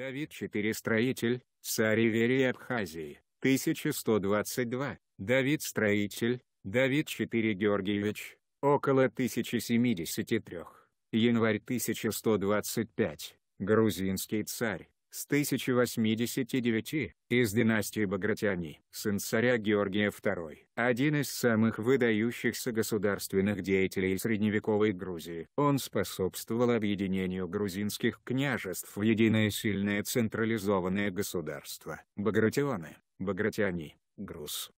Давид IV Строитель, царь Иверии Абхазии, 1122, Давид Строитель, Давид IV Георгиевич, около 1073, январь 1125, грузинский царь, с 1089, из династии Багратиани, сын царя Георгия II, один из самых выдающихся государственных деятелей средневековой Грузии. Он способствовал объединению грузинских княжеств в единое сильное централизованное государство. Багратионы, Багратиани, Груз,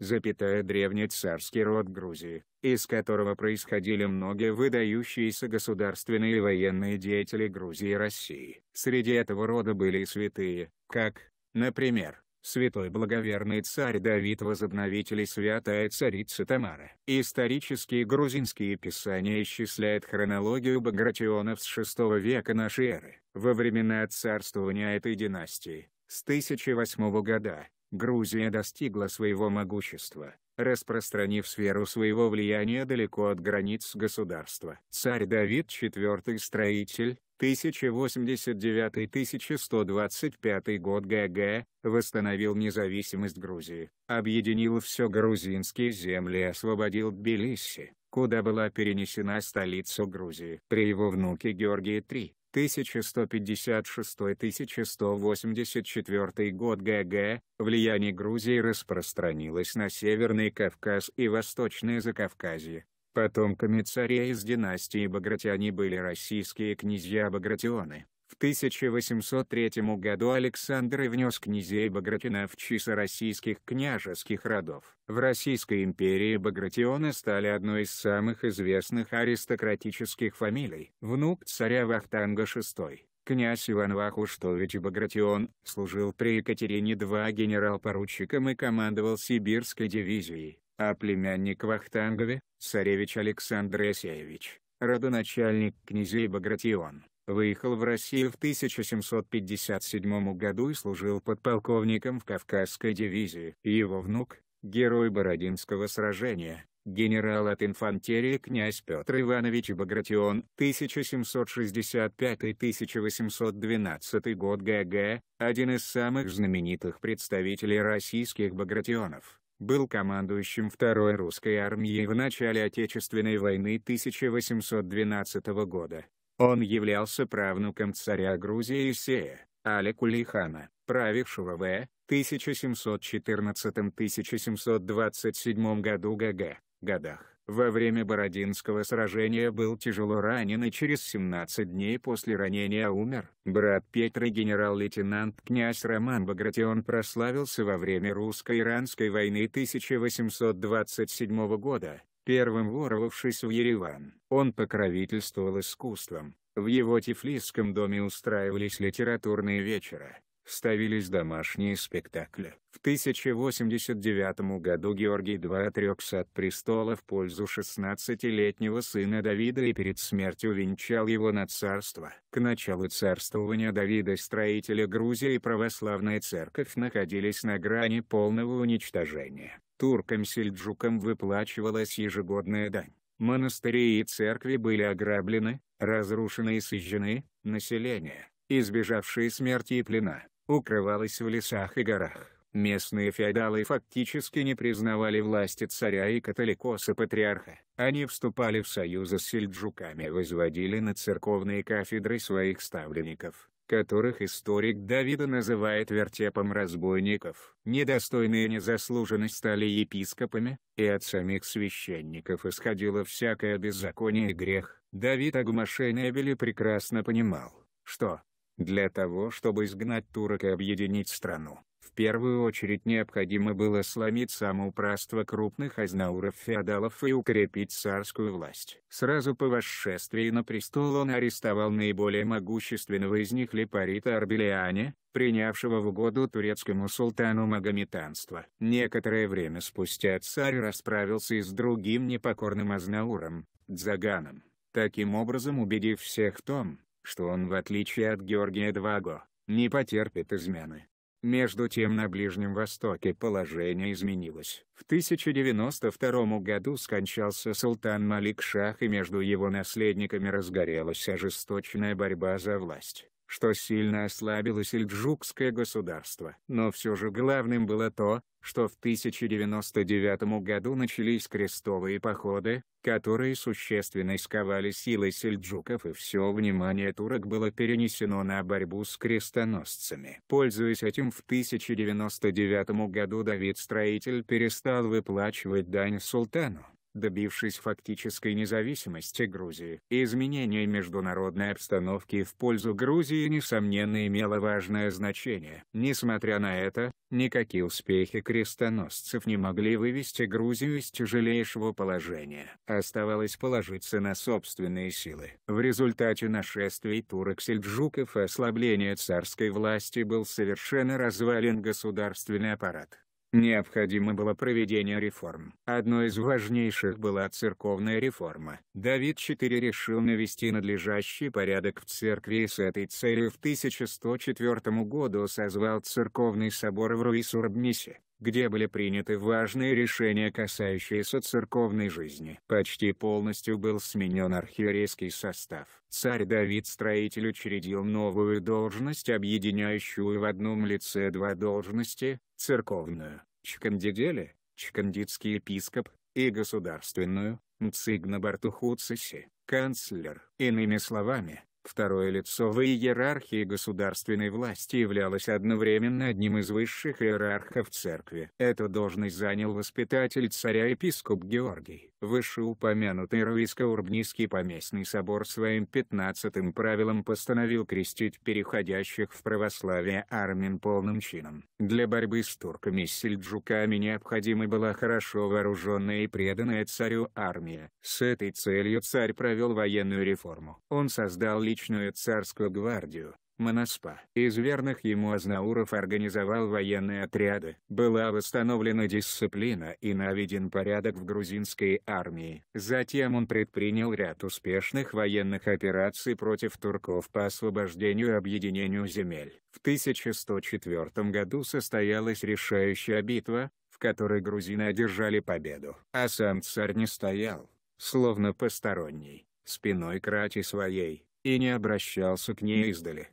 запятая царский род Грузии, из которого происходили многие выдающиеся государственные и военные деятели Грузии и России. Среди этого рода были и святые, как, например, святой благоверный царь Давид Возобновитель и святая царица Тамара. Исторические грузинские писания исчисляют хронологию багратионов с VI века нашей эры, во времена царствования этой династии, с 1008 года, Грузия достигла своего могущества, распространив сферу своего влияния далеко от границ государства. Царь Давид IV строитель, 1089-1125 год ГГ, восстановил независимость Грузии, объединил все грузинские земли и освободил Тбилиси, куда была перенесена столица Грузии. При его внуке Георгии III, 1156-1184 год ГГ, влияние Грузии распространилось на Северный Кавказ и Восточное Закавказье. Потомками царей из династии Багратиони были российские князья Багратионы, в 1803 году Александр и внес князей Багратиона в числа российских княжеских родов. В Российской империи Багратионы стали одной из самых известных аристократических фамилий. Внук царя Вахтанга VI, князь Иван Вахуштович Багратион, служил при Екатерине II генерал-поручиком и командовал Сибирской дивизией, а племянник Вахтангове, царевич Александр Ясеевич, родоначальник князей Багратион Выехал в Россию в 1757 году и служил подполковником в Кавказской дивизии. Его внук, герой Бородинского сражения, генерал от инфантерии князь Петр Иванович Багратион, 1765-1812 год ГГ, один из самых знаменитых представителей российских багратионов, был командующим второй русской армии в начале Отечественной войны 1812 года. Он являлся правнуком царя Грузии Исея, Али Кулихана, правившего в 1714-1727 году ГГ, годах. Во время Бородинского сражения был тяжело ранен и через 17 дней после ранения умер. Брат Петра генерал-лейтенант князь Роман Багратион прославился во время русско-иранской войны 1827 года, первым воровавшись в Ереван. Он покровительствовал искусством, в его тифлисском доме устраивались литературные вечера, ставились домашние спектакли. В 1089 году Георгий II отрекся от престола в пользу 16-летнего сына Давида и перед смертью венчал его на царство. К началу царствования Давида строители Грузии и православная церковь находились на грани полного уничтожения. Туркам-сельджукам выплачивалась ежегодная дань. Монастыри и церкви были ограблены, разрушены и сожжены, население, избежавшие смерти и плена, укрывалась в лесах и горах. Местные феодалы фактически не признавали власти царя и католикоса патриарха. Они вступали в союзы с сельджуками и возводили на церковные кафедры своих ставленников, которых историк Давида называет вертепом разбойников. Недостойные незаслуженно стали епископами, и от самих священников исходило всякое беззаконие и грех. Давид Агмашей Небели прекрасно понимал, что, для того чтобы изгнать турок и объединить страну, в первую очередь необходимо было сломить самоуправство крупных азнауров-феодалов и укрепить царскую власть. Сразу по восшествии на престол он арестовал наиболее могущественного из них Лепарита Арбелиане, принявшего в угоду турецкому султану магометанство. Некоторое время спустя царь расправился и с другим непокорным азнауром, Дзаганом, таким образом убедив всех в том, что он в отличие от Георгия Дваго, не потерпит измены. Между тем на Ближнем Востоке положение изменилось. В 1092 году скончался султан Малик Шах и между его наследниками разгорелась ожесточенная борьба за власть что сильно ослабило сельджукское государство. Но все же главным было то, что в 1099 году начались крестовые походы, которые существенно сковали силы сельджуков и все внимание турок было перенесено на борьбу с крестоносцами. Пользуясь этим в 1099 году Давид Строитель перестал выплачивать дань султану добившись фактической независимости Грузии. Изменение международной обстановки в пользу Грузии несомненно имело важное значение. Несмотря на это, никакие успехи крестоносцев не могли вывести Грузию из тяжелейшего положения. Оставалось положиться на собственные силы. В результате нашествий турок-сельджуков и ослабления царской власти был совершенно развален государственный аппарат. Необходимо было проведение реформ. Одной из важнейших была церковная реформа. Давид IV решил навести надлежащий порядок в церкви и с этой целью в 1104 году созвал церковный собор в Руисурбнисе где были приняты важные решения касающиеся церковной жизни. Почти полностью был сменен архиерейский состав. Царь Давид-строитель учредил новую должность объединяющую в одном лице два должности, церковную, Чкандиделе, Чкандидский епископ, и государственную, Мцигна Бартухуциси, канцлер. Иными словами, Второе лицо в иерархии государственной власти являлось одновременно одним из высших иерархов церкви. Эту должность занял воспитатель царя епископ Георгий. Вышеупомянутый Руиско-Урбнийский поместный собор своим пятнадцатым правилом постановил крестить переходящих в православие армин полным чином. Для борьбы с турками и сельджуками необходима была хорошо вооруженная и преданная царю армия. С этой целью царь провел военную реформу. Он создал личную царскую гвардию, Монаспа из верных ему азнауров организовал военные отряды. Была восстановлена дисциплина и наведен порядок в грузинской армии. Затем он предпринял ряд успешных военных операций против турков по освобождению и объединению земель. В 1104 году состоялась решающая битва, в которой грузины одержали победу. А сам царь не стоял, словно посторонний, спиной к рати своей, и не обращался к ней издали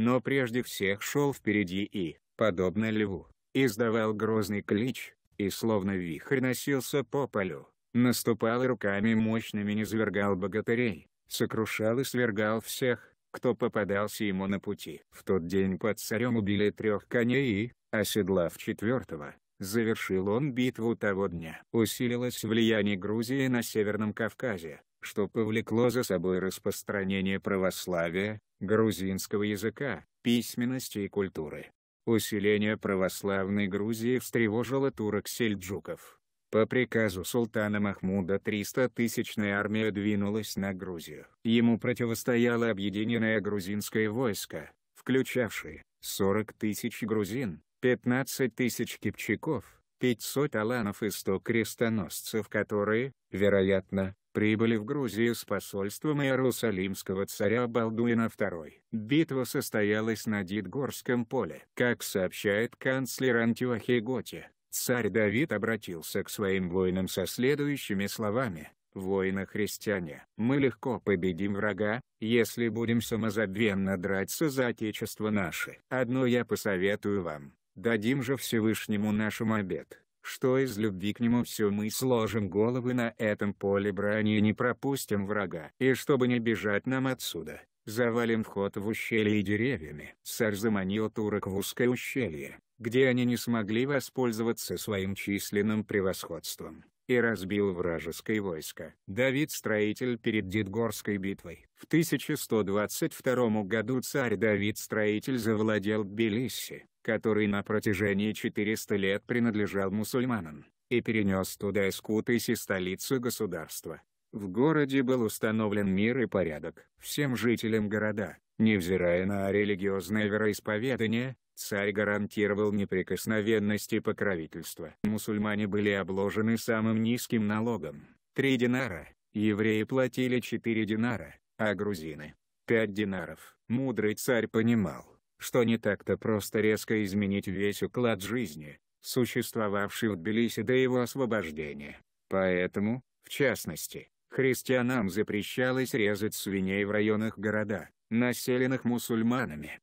но прежде всех шел впереди и, подобно льву, издавал грозный клич, и словно вихрь носился по полю, наступал руками мощными низвергал богатырей, сокрушал и свергал всех, кто попадался ему на пути. В тот день под царем убили трех коней и, оседлав четвертого, завершил он битву того дня. Усилилось влияние Грузии на Северном Кавказе что повлекло за собой распространение православия, грузинского языка, письменности и культуры. Усиление православной Грузии встревожило турок-сельджуков. По приказу султана Махмуда 300-тысячная армия двинулась на Грузию. Ему противостояло объединенное грузинское войско, включавшее 40 тысяч грузин, 15 тысяч кипчаков, 500 аланов и 100 крестоносцев которые, вероятно, прибыли в Грузию с посольством Иерусалимского царя Балдуина II. Битва состоялась на Дидгорском поле. Как сообщает канцлер Антиохий Готи, царь Давид обратился к своим воинам со следующими словами воины-христиане. Мы легко победим врага, если будем самозабвенно драться за Отечество наше. Одно я посоветую вам, дадим же Всевышнему нашему обет, что из любви к нему все мы сложим головы на этом поле брани и не пропустим врага. И чтобы не бежать нам отсюда, завалим вход в ущелье деревьями. Царь заманил турок в узкое ущелье, где они не смогли воспользоваться своим численным превосходством, и разбил вражеское войско. Давид-строитель перед Дидгорской битвой. В 1122 году царь Давид-строитель завладел Тбилиси, который на протяжении 400 лет принадлежал мусульманам, и перенес туда Искутыси столицу государства. В городе был установлен мир и порядок. Всем жителям города, невзирая на религиозное вероисповедание, царь гарантировал неприкосновенность и покровительство. Мусульмане были обложены самым низким налогом – 3 динара, евреи платили 4 динара, а грузины – 5 динаров. Мудрый царь понимал, что не так-то просто резко изменить весь уклад жизни, существовавший в Тбилиси до его освобождения. Поэтому, в частности, христианам запрещалось резать свиней в районах города, населенных мусульманами.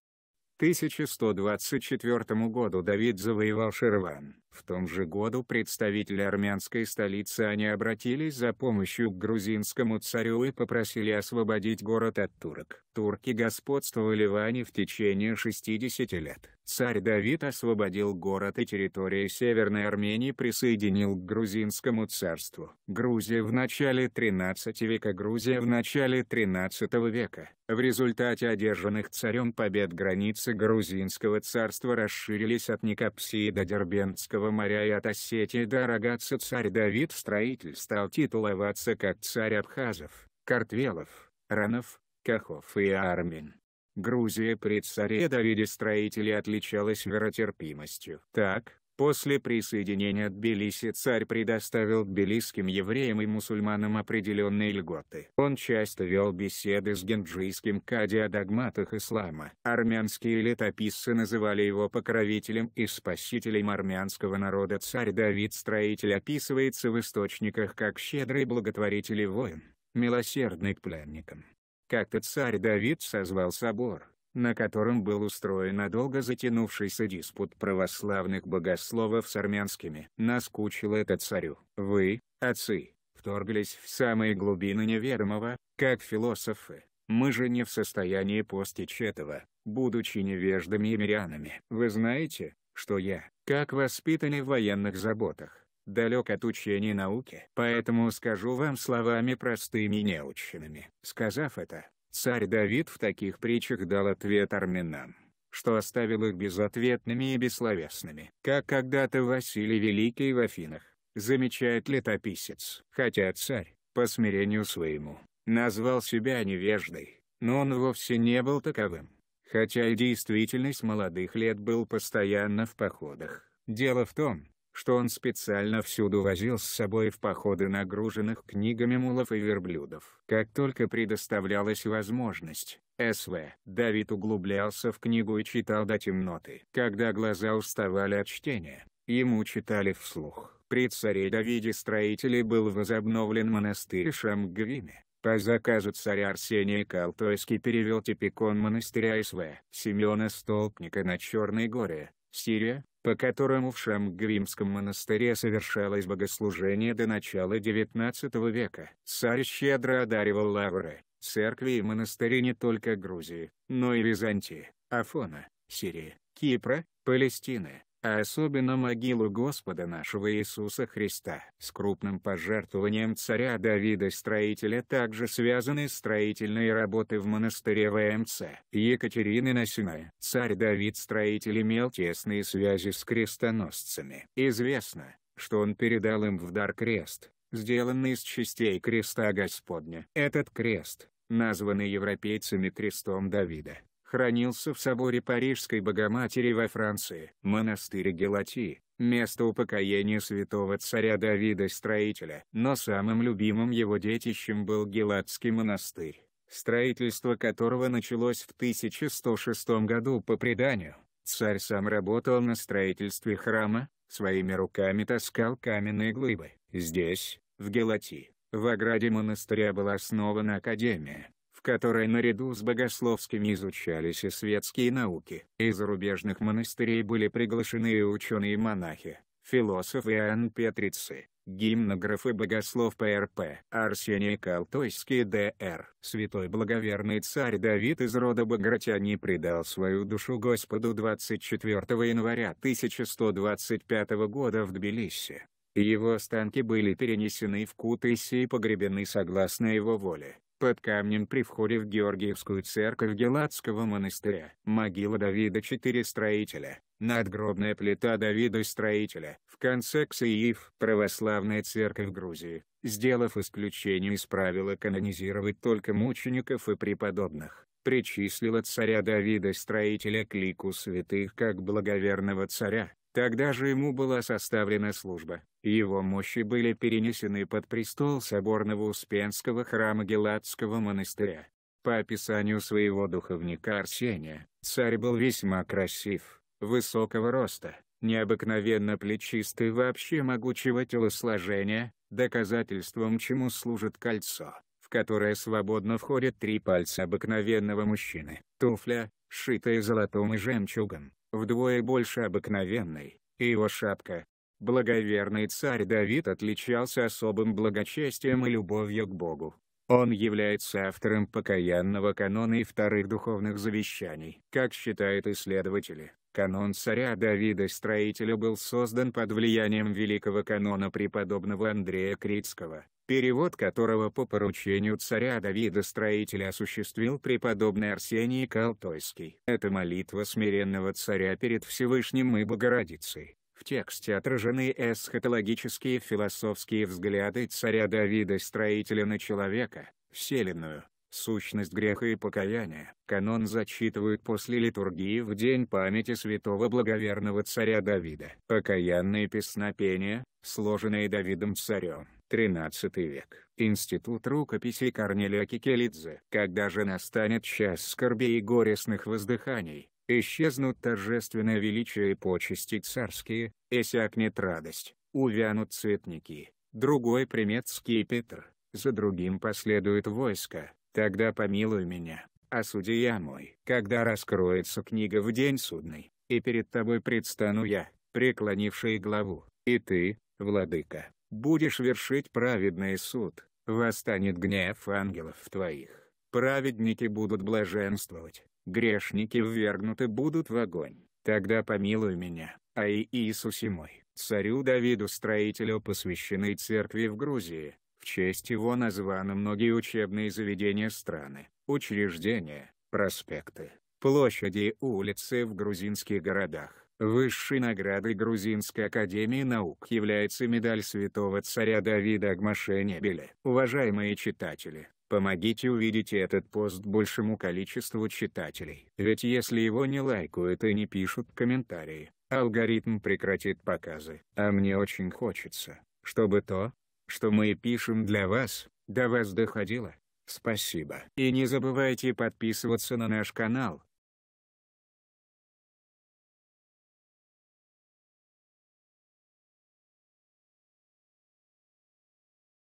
1124 году Давид завоевал Шерван, в том же году представители армянской столицы они обратились за помощью к грузинскому царю и попросили освободить город от турок. Турки господствовали в Ане в течение 60 лет. Царь Давид освободил город и территории Северной Армении присоединил к грузинскому царству. Грузия в начале 13 века Грузия в начале 13 века. В результате одержанных царем побед границы грузинского царства расширились от Никопсии до Дербенского. Южного моря и от Осетии до Рогатца царь Давид Строитель стал титуловаться как царь абхазов, картвелов, ранов, кахов и армин. Грузия при царе Давиде Строителе отличалась веротерпимостью. Так, После присоединения Тбилиси царь предоставил тбилисским евреям и мусульманам определенные льготы. Он часто вел беседы с генджийским кади о догматах ислама. Армянские летописцы называли его покровителем и спасителем армянского народа. Царь Давид Строитель описывается в источниках как щедрый благотворитель и воин, милосердный к пленникам. Как-то царь Давид созвал собор, на котором был устроен надолго затянувшийся диспут православных богословов с армянскими. Наскучил это царю. Вы, отцы, вторглись в самые глубины невермого, как философы. Мы же не в состоянии постичь этого, будучи невеждами и мирянами. Вы знаете, что я, как воспитанный в военных заботах, далек от учения науки. Поэтому скажу вам словами простыми и неученными. Сказав это, Царь Давид в таких притчах дал ответ армянам, что оставил их безответными и бессловесными. Как когда-то Василий Великий в Афинах, замечает летописец. Хотя царь, по смирению своему, назвал себя невеждой, но он вовсе не был таковым. Хотя и действительность молодых лет был постоянно в походах. Дело в том, что он специально всюду возил с собой в походы нагруженных книгами мулов и верблюдов. Как только предоставлялась возможность, СВ. Давид углублялся в книгу и читал до темноты. Когда глаза уставали от чтения, ему читали вслух. При царе Давиде строителей был возобновлен монастырь Шамгвиме. По заказу царя Арсения Калтойский перевел типикон монастыря СВ Семена Столпника на Черной горе, Сирия, по которому в Шамгримском монастыре совершалось богослужение до начала XIX века. Царь щедро одаривал лавры, церкви и монастыри не только Грузии, но и Византии, Афона, Сирии, Кипра, Палестины, а особенно могилу Господа нашего Иисуса Христа. С крупным пожертвованием царя Давида-строителя также связаны строительные работы в монастыре ВМЦ Екатерины Насиной. Царь Давид-строитель имел тесные связи с крестоносцами. Известно, что он передал им в дар крест, сделанный из частей креста Господня. Этот крест, названный европейцами крестом Давида, хранился в соборе Парижской Богоматери во Франции. Монастырь Гелати, место упокоения святого царя Давида-строителя. Но самым любимым его детищем был Гелатский монастырь, строительство которого началось в 1106 году по преданию. Царь сам работал на строительстве храма, своими руками таскал каменные глыбы. Здесь, в Гелати, в ограде монастыря была основана академия, которой наряду с богословскими изучались и светские науки. Из зарубежных монастырей были приглашены ученые-монахи, философы и Петрицы, гимнографы и богослов ПРП Арсений Колтойский Д.Р. Святой благоверный царь Давид из рода Багратяни предал свою душу Господу 24 января 1125 года в Тбилиси. Его останки были перенесены в Кутыси и погребены согласно его воле под камнем при входе в Георгиевскую церковь Гелатского монастыря. Могила Давида 4 строителя, надгробная плита Давида строителя. В конце Ксеев православная церковь Грузии, сделав исключение из правила канонизировать только мучеников и преподобных, причислила царя Давида строителя к лику святых как благоверного царя. Тогда же ему была составлена служба. Его мощи были перенесены под престол соборного Успенского храма Геладского монастыря. По описанию своего духовника Арсения, царь был весьма красив, высокого роста, необыкновенно плечистый вообще могучего телосложения, доказательством чему служит кольцо, в которое свободно входят три пальца обыкновенного мужчины, туфля, шитая золотом и жемчугом, вдвое больше обыкновенной, и его шапка. Благоверный царь Давид отличался особым благочестием и любовью к Богу. Он является автором покаянного канона и вторых духовных завещаний. Как считают исследователи, канон царя Давида-строителя был создан под влиянием великого канона преподобного Андрея Критского перевод которого по поручению царя Давида строителя осуществил преподобный Арсений Колтойский. Это молитва смиренного царя перед Всевышним и Богородицей. В тексте отражены эсхатологические философские взгляды царя Давида строителя на человека, вселенную, сущность греха и покаяния. Канон зачитывают после литургии в день памяти святого благоверного царя Давида. Покаянные песнопения, сложенные Давидом царем 13 век. Институт рукописей Корнелия Кикелидзе. Когда же настанет час скорби и горестных воздыханий, исчезнут торжественное величие и почести царские, иссякнет радость, увянут цветники. Другой примет скипетр, за другим последует войско, тогда помилуй меня, а судья мой. Когда раскроется книга в день судный, и перед тобой предстану я, преклонивший главу, и ты, владыка, будешь вершить праведный суд, восстанет гнев ангелов твоих, праведники будут блаженствовать, грешники ввергнуты будут в огонь, тогда помилуй меня, а и Иисусе мой, царю Давиду строителю посвященной церкви в Грузии, в честь его названы многие учебные заведения страны, учреждения, проспекты, площади и улицы в грузинских городах. Высшей наградой Грузинской академии наук является медаль святого царя Давида Агмашенебеля. Уважаемые читатели, помогите увидеть этот пост большему количеству читателей. Ведь если его не лайкают и не пишут комментарии, алгоритм прекратит показы. А мне очень хочется, чтобы то, что мы пишем для вас, до вас доходило. Спасибо. И не забывайте подписываться на наш канал,